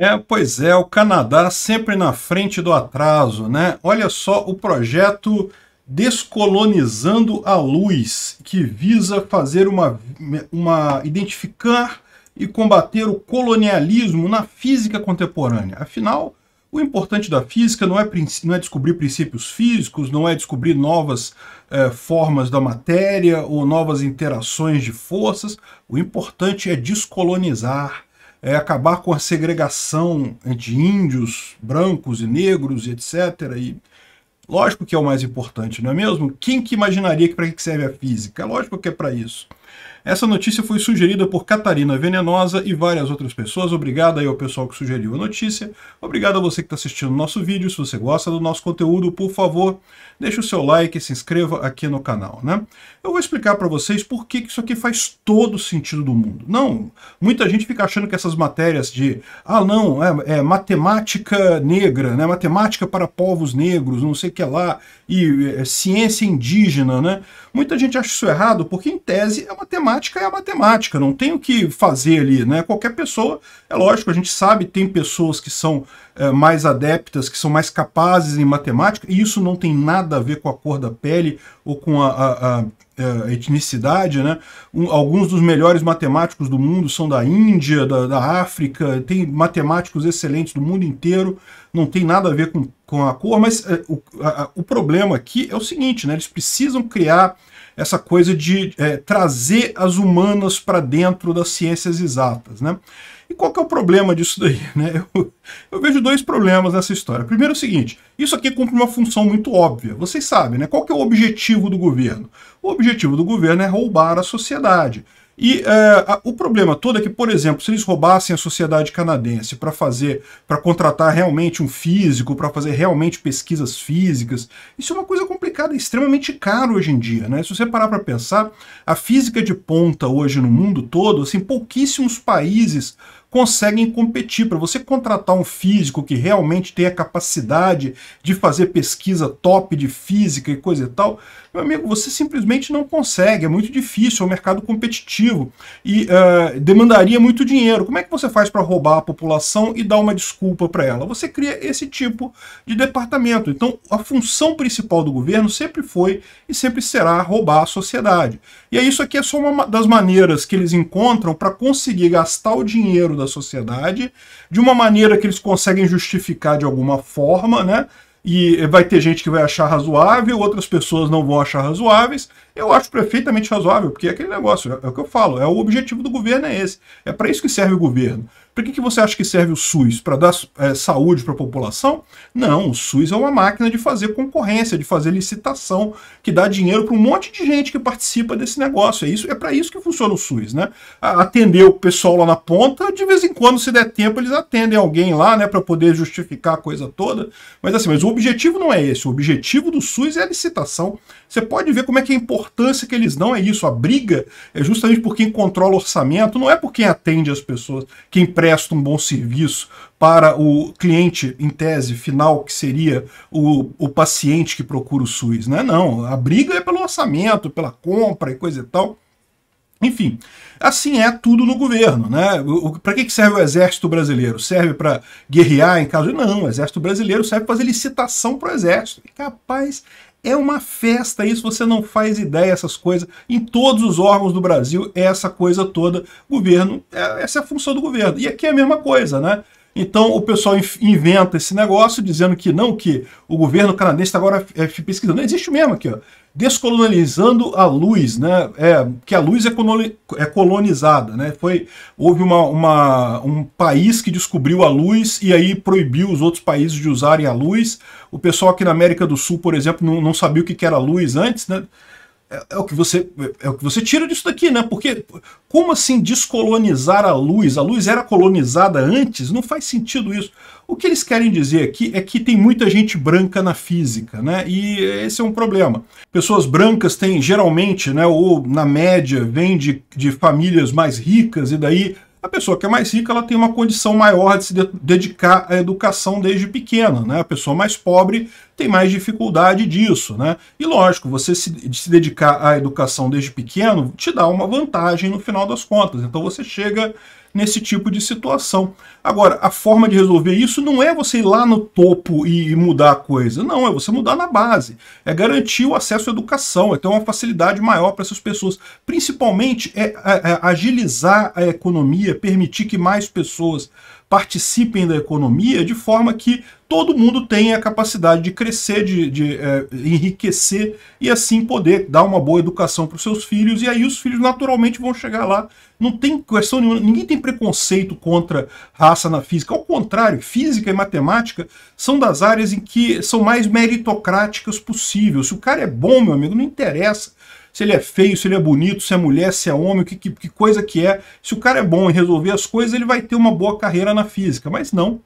É, pois é, o Canadá sempre na frente do atraso, né? Olha só o projeto Descolonizando a Luz, que visa fazer uma, uma identificar e combater o colonialismo na física contemporânea. Afinal, o importante da física não é, não é descobrir princípios físicos, não é descobrir novas eh, formas da matéria ou novas interações de forças. O importante é descolonizar é, acabar com a segregação de índios, brancos e negros, e etc. E lógico que é o mais importante, não é mesmo? Quem que imaginaria que para que serve a física? É lógico que é para isso. Essa notícia foi sugerida por Catarina Venenosa e várias outras pessoas. Obrigado aí ao pessoal que sugeriu a notícia. Obrigado a você que está assistindo o nosso vídeo. Se você gosta do nosso conteúdo, por favor, deixe o seu like e se inscreva aqui no canal. Né? Eu vou explicar para vocês por que isso aqui faz todo sentido do mundo. Não, muita gente fica achando que essas matérias de ah, não, é, é matemática negra, né? matemática para povos negros, não sei o que lá, e é, ciência indígena. né? Muita gente acha isso errado porque, em tese, é matemática é a matemática, não tem o que fazer ali, né? Qualquer pessoa, é lógico, a gente sabe, tem pessoas que são é, mais adeptas, que são mais capazes em matemática, e isso não tem nada a ver com a cor da pele ou com a, a, a, é, a etnicidade, né? Um, alguns dos melhores matemáticos do mundo são da Índia, da, da África, tem matemáticos excelentes do mundo inteiro, não tem nada a ver com, com a cor, mas é, o, o problema aqui é o seguinte, né? Eles precisam criar essa coisa de é, trazer as humanas para dentro das ciências exatas. Né? E qual que é o problema disso daí? Né? Eu, eu, vejo dois problemas nessa história. Primeiro é o seguinte, isso aqui cumpre uma função muito óbvia. Vocês sabem, né? qual que é o objetivo do governo? O objetivo do governo é roubar a sociedade. E é, o problema todo é que, por exemplo, se eles roubassem a sociedade canadense para fazer, para contratar realmente um físico, para fazer realmente pesquisas físicas, isso é uma coisa complicada, é extremamente caro hoje em dia, né? Se você parar para pensar, a física de ponta hoje no mundo todo, assim, pouquíssimos países conseguem competir. Para você contratar um físico que realmente tem a capacidade de fazer pesquisa top de física e coisa e tal, meu amigo, você simplesmente não consegue, é muito difícil, é um mercado competitivo e uh, demandaria muito dinheiro. Como é que você faz para roubar a população e dar uma desculpa para ela? Você cria esse tipo de departamento. Então, a função principal do governo sempre foi e sempre será roubar a sociedade. E é isso aqui é só uma das maneiras que eles encontram para conseguir gastar o dinheiro da sociedade, de uma maneira que eles conseguem justificar de alguma forma, né? E vai ter gente que vai achar razoável, outras pessoas não vão achar razoáveis, eu acho perfeitamente razoável, porque é aquele negócio, é, o que eu falo, é o objetivo do governo é esse. É para isso que serve o governo. Para que, que você acha que serve o SUS? Para dar é, saúde para a população? Não, o SUS é uma máquina de fazer concorrência, de fazer licitação, que dá dinheiro para um monte de gente que participa desse negócio. É isso, é para isso que funciona o SUS, né? Atender o pessoal lá na ponta, de vez em quando, se der tempo, eles atendem alguém lá, né, para poder justificar a coisa toda. Mas assim, mas o objetivo não é esse. O objetivo do SUS é a licitação. Você pode ver como é que é importante importância que eles dão é isso. A briga é justamente por quem controla o orçamento, não é por quem atende as pessoas, quem presta um bom serviço para o cliente, em tese, final, que seria o, o paciente que procura o SUS. Né? Não, a briga é pelo orçamento, pela compra e coisa e tal. Enfim, assim é tudo no governo, né? Para que serve o exército brasileiro? Serve para guerrear em caso de não, o exército brasileiro serve para fazer licitação para o exército. E capaz é uma festa isso, você não faz ideia essas coisas. Em todos os órgãos do Brasil, é essa coisa toda, governo, é, essa é a função do governo. E aqui é a mesma coisa, né? Então o pessoal inventa esse negócio dizendo que não, que o governo canadense está agora é, é pesquisando. Não existe mesmo aqui, ó descolonizando a luz, né? É, que a luz é, é colonizada, né? Foi, houve uma, uma, um país que descobriu a luz e aí proibiu os outros países de usarem a luz. O pessoal aqui na América do Sul, por exemplo, não, não sabia o que era luz antes, né? É, é, o que você é, é o que você tira disso daqui, né? Porque como assim descolonizar a luz? A luz era colonizada antes? Não faz sentido isso. O que eles querem dizer aqui é que tem muita gente branca na física, né? E esse é um problema. Pessoas brancas têm geralmente, né, ou na média, vêm de, de famílias mais ricas e daí a pessoa que é mais rica ela tem uma condição maior de se dedicar à educação desde pequena. Né? A pessoa mais pobre tem mais dificuldade disso. Né? E lógico, você se, se dedicar à educação desde pequeno te dá uma vantagem no final das contas. Então você chega nesse tipo de situação. Agora, a forma de resolver isso não é você ir lá no topo e mudar a coisa, não, é você mudar na base. É garantir o acesso à educação, é ter uma facilidade maior para essas pessoas. Principalmente é, é, é agilizar a economia, permitir que mais pessoas participem da economia de forma que todo mundo tenha a capacidade de crescer, de, de é, enriquecer e assim poder dar uma boa educação para os seus filhos. E aí os filhos naturalmente vão chegar lá. Não tem questão nenhuma, ninguém tem preconceito contra raça na física. Ao contrário, física e matemática são das áreas em que são mais meritocráticas possível. Se o cara é bom, meu amigo, não interessa se ele é feio, se ele é bonito, se é mulher, se é homem, que, que, que coisa que é. Se o cara é bom em resolver as coisas, ele vai ter uma boa carreira na física, mas não.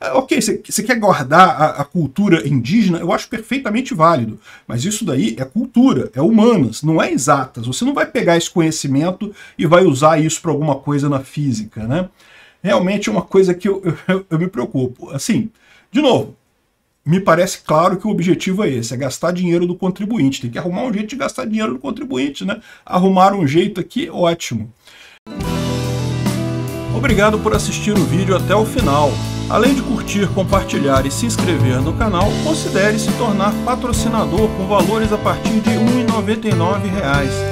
Ah, ok, você quer guardar a, a, cultura indígena? Eu acho perfeitamente válido. Mas isso daí é cultura, é humanas, não é exatas. Você não vai pegar esse conhecimento e vai usar isso para alguma coisa na física, né? Realmente é uma coisa que eu, eu, eu me preocupo. Assim, de novo, me parece claro que o objetivo é esse, é gastar dinheiro do contribuinte. Tem que arrumar um jeito de gastar dinheiro do contribuinte, né? Arrumar um jeito aqui, ótimo. Obrigado por assistir o vídeo até o final. Além de curtir, compartilhar e se inscrever no canal, considere se tornar patrocinador com valores a partir de R$ 1,99